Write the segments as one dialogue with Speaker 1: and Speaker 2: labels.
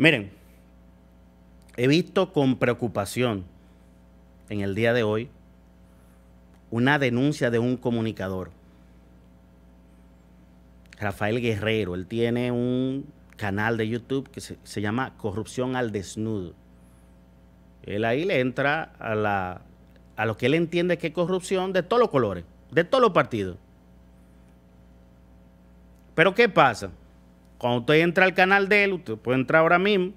Speaker 1: Miren, he visto con preocupación en el día de hoy una denuncia de un comunicador. Rafael Guerrero, él tiene un canal de YouTube que se, llama Corrupción al Desnudo. Él ahí le entra a, la, a lo que él entiende que es corrupción de todos los colores, de todos los partidos. Pero ¿qué pasa? Cuando usted entra al canal de él, usted puede entrar ahora mismo,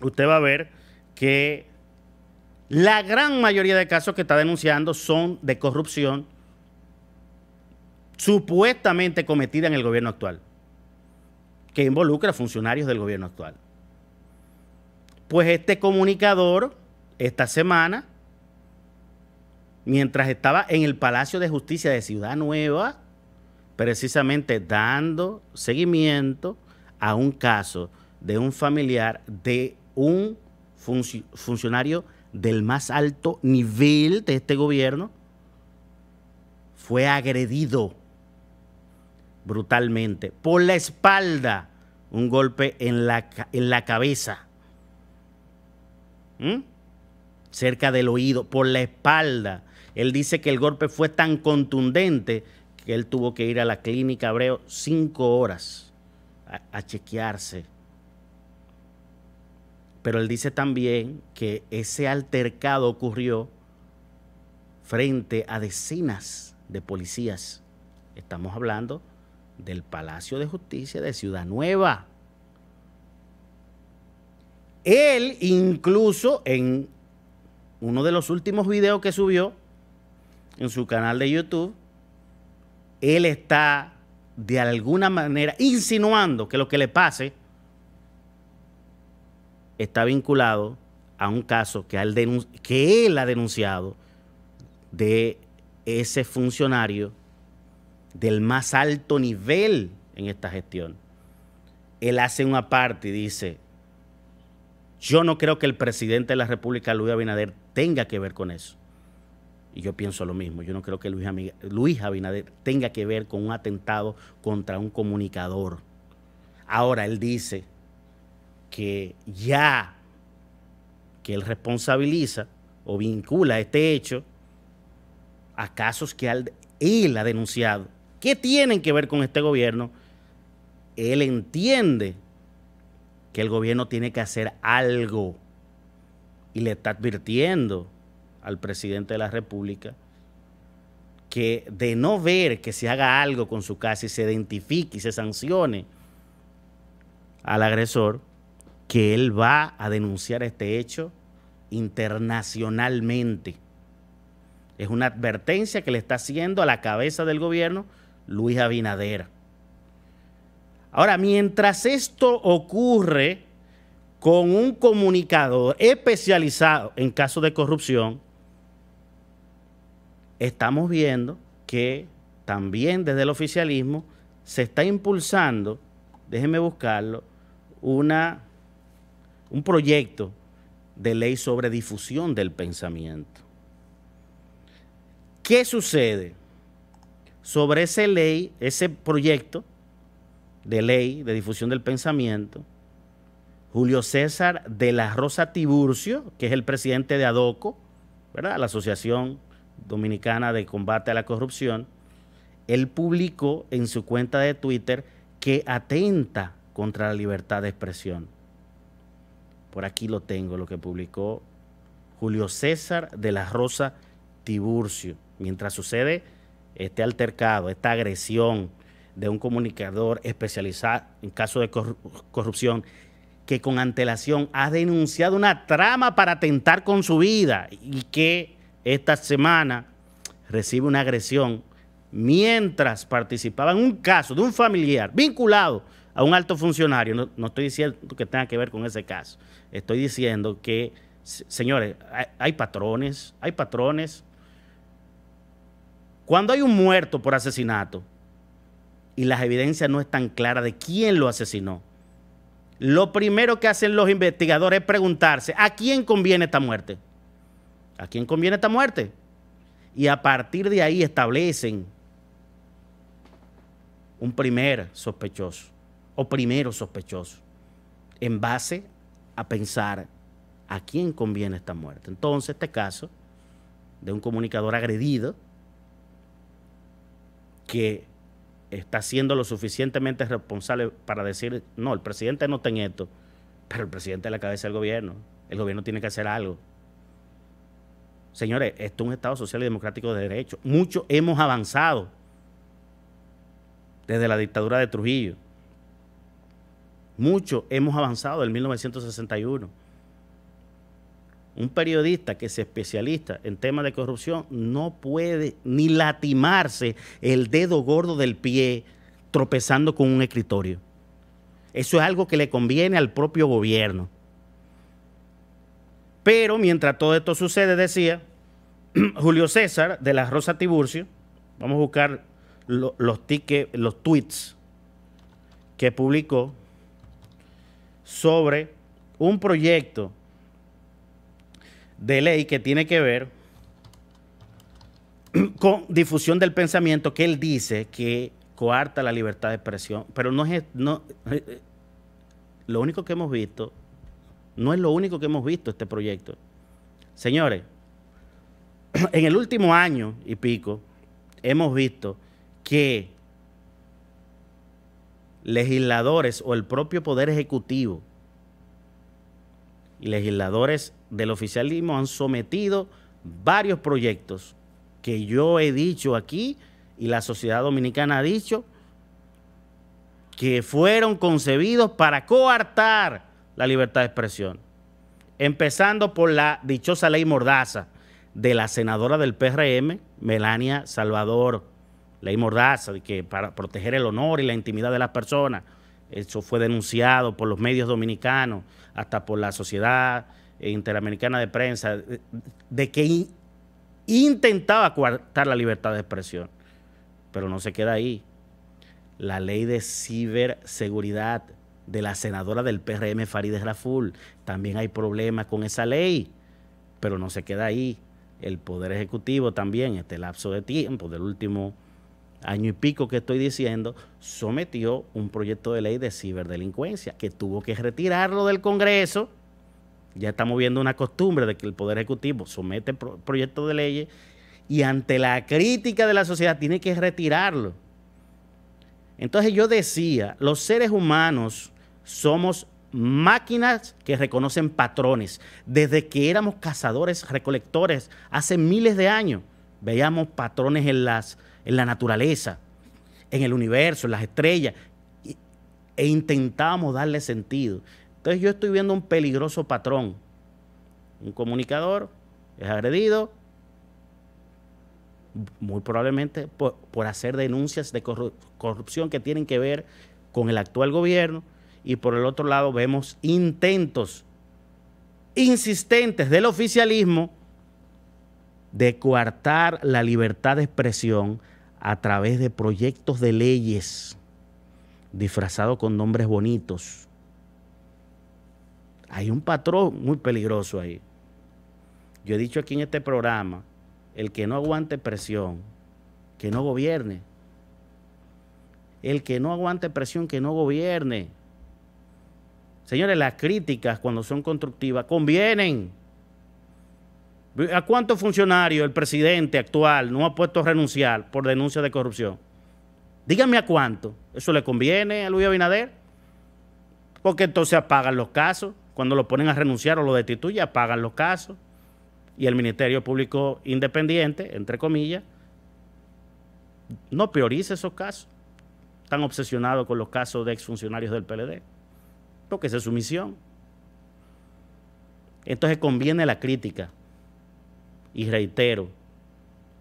Speaker 1: usted va a ver que la gran mayoría de casos que está denunciando son de corrupción supuestamente cometida en el gobierno actual, que involucra a funcionarios del gobierno actual. Pues este comunicador, esta semana, mientras estaba en el Palacio de Justicia de Ciudad Nueva, precisamente dando seguimiento a un caso de un familiar de un funcionario del más alto nivel de este gobierno, fue agredido brutalmente por la espalda, un golpe en la, en la cabeza, cerca del oído, por la espalda. Él dice que el golpe fue tan contundente que él tuvo que ir a la clínica Abreu cinco horas a, a chequearse. Pero él dice también que ese altercado ocurrió frente a decenas de policías. Estamos hablando del Palacio de Justicia de Ciudad Nueva. Él incluso en uno de los últimos videos que subió en su canal de YouTube, él está de alguna manera insinuando que lo que le pase está vinculado a un caso que él, ha denunciado de ese funcionario del más alto nivel en esta gestión. Él hace una parte y dice, yo no creo que el presidente de la República, Luis Abinader, tenga que ver con eso. Y yo pienso lo mismo. Yo no creo que Luis, Luis Abinader tenga que ver con un atentado contra un comunicador. Ahora él dice que ya que él responsabiliza o vincula este hecho a casos que él ha denunciado. ¿Qué tienen que ver con este gobierno? Él entiende que el gobierno tiene que hacer algo y le está advirtiendo al presidente de la República que de no ver que se haga algo con su casa y se identifique y se sancione al agresor, que él va a denunciar este hecho internacionalmente. Es una advertencia que le está haciendo a la cabeza del gobierno Luis Abinader. Ahora, mientras esto ocurre con un comunicador especializado en casos de corrupción, estamos viendo que también desde el oficialismo se está impulsando, déjenme buscarlo, una, un proyecto de ley sobre difusión del pensamiento. ¿Qué sucede? Sobre esa ley, ese proyecto de ley de difusión del pensamiento, Julio César de la Rosa Tiburcio, que es el presidente de ADOCO, ¿verdad? la Asociación Dominicana de Combate a la Corrupción, él publicó en su cuenta de Twitter que atenta contra la libertad de expresión. Por aquí lo tengo, lo que publicó Julio César de la Rosa Tiburcio. Mientras sucede este altercado, esta agresión de un comunicador especializado en casos de corrupción que con antelación ha denunciado una trama para atentar con su vida y que esta semana recibe una agresión mientras participaba en un caso de un familiar vinculado a un alto funcionario. No, estoy diciendo que tenga que ver con ese caso. Estoy diciendo que, señores, hay, hay patrones, hay patrones. Cuando hay un muerto por asesinato y las evidencias no están claras de quién lo asesinó, lo primero que hacen los investigadores es preguntarse, ¿a quién conviene esta muerte? ¿A quién conviene esta muerte? Y a partir de ahí establecen un primer sospechoso o primero sospechoso en base a pensar a quién conviene esta muerte. Entonces, este caso de un comunicador agredido que está siendo lo suficientemente responsable para decir, no, el presidente no está en esto, pero el presidente es la cabeza del gobierno, el gobierno tiene que hacer algo. Señores, esto es un Estado social y democrático de derecho. Mucho hemos avanzado desde la dictadura de Trujillo. Mucho hemos avanzado en 1961. Un periodista que se especialista en temas de corrupción no puede ni latimarse el dedo gordo del pie tropezando con un escritorio. Eso es algo que le conviene al propio gobierno. Pero mientras todo esto sucede, decía, Julio César de la Rosa Tiburcio, vamos a buscar los, los tweets que publicó sobre un proyecto de ley que tiene que ver con difusión del pensamiento que él dice que coarta la libertad de expresión, pero no es no, eh, eh, lo único que hemos visto, no es lo único que hemos visto este proyecto. Señores, en el último año y pico hemos visto que legisladores o el propio Poder Ejecutivo y legisladores del oficialismo han sometido varios proyectos que yo he dicho aquí y la sociedad dominicana ha dicho que fueron concebidos para coartar la libertad de expresión, empezando por la dichosa ley Mordaza, de la senadora del PRM, Melania Salvador, ley mordaza, que para proteger el honor y la intimidad de las personas. Eso fue denunciado por los medios dominicanos, hasta por la Sociedad Interamericana de Prensa, de que intentaba coartar la libertad de expresión. Pero no se queda ahí. La ley de ciberseguridad de la senadora del PRM, Farideh Raful, también hay problemas con esa ley, pero no se queda ahí el Poder Ejecutivo también, este lapso de tiempo del último año y pico que estoy diciendo, sometió un proyecto de ley de ciberdelincuencia que tuvo que retirarlo del Congreso. Ya estamos viendo una costumbre de que el Poder Ejecutivo somete proyectos de ley y ante la crítica de la sociedad tiene que retirarlo. Entonces yo decía, los seres humanos somos máquinas que reconocen patrones. Desde que éramos cazadores, recolectores, hace miles de años, veíamos patrones en, las, en la naturaleza, en el universo, en las estrellas, e intentábamos darle sentido. Entonces yo estoy viendo un peligroso patrón. Un comunicador es agredido, muy probablemente por hacer denuncias de corrupción que tienen que ver con el actual gobierno, y por el otro lado vemos intentos insistentes del oficialismo de coartar la libertad de expresión a través de proyectos de leyes disfrazados con nombres bonitos. Hay un patrón muy peligroso ahí. Yo he dicho aquí en este programa, el que no aguante presión, que no gobierne. El que no aguante presión, que no gobierne. Señores, las críticas cuando son constructivas convienen. ¿A cuántos funcionarios el presidente actual no ha puesto a renunciar por denuncia de corrupción? Díganme a cuánto. ¿Eso le conviene a Luis Abinader? Porque entonces apagan los casos. Cuando lo ponen a renunciar o lo destituyen, apagan los casos. Y el Ministerio Público Independiente, entre comillas, no prioriza esos casos. Están obsesionados con los casos de exfuncionarios del PLD porque esa es su misión. Entonces conviene la crítica. Y reitero,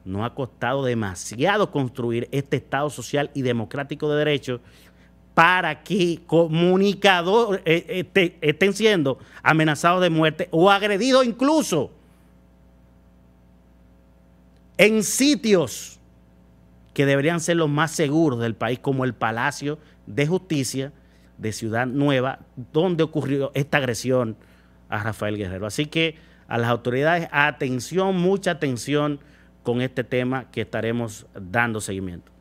Speaker 1: no ha costado demasiado construir este Estado social y democrático de derecho para que comunicadores eh, este, estén siendo amenazados de muerte o agredidos incluso en sitios que deberían ser los más seguros del país, como el Palacio de Justicia, de Ciudad Nueva, donde ocurrió esta agresión a Rafael Guerrero. Así que a las autoridades, atención, mucha atención con este tema que estaremos dando seguimiento.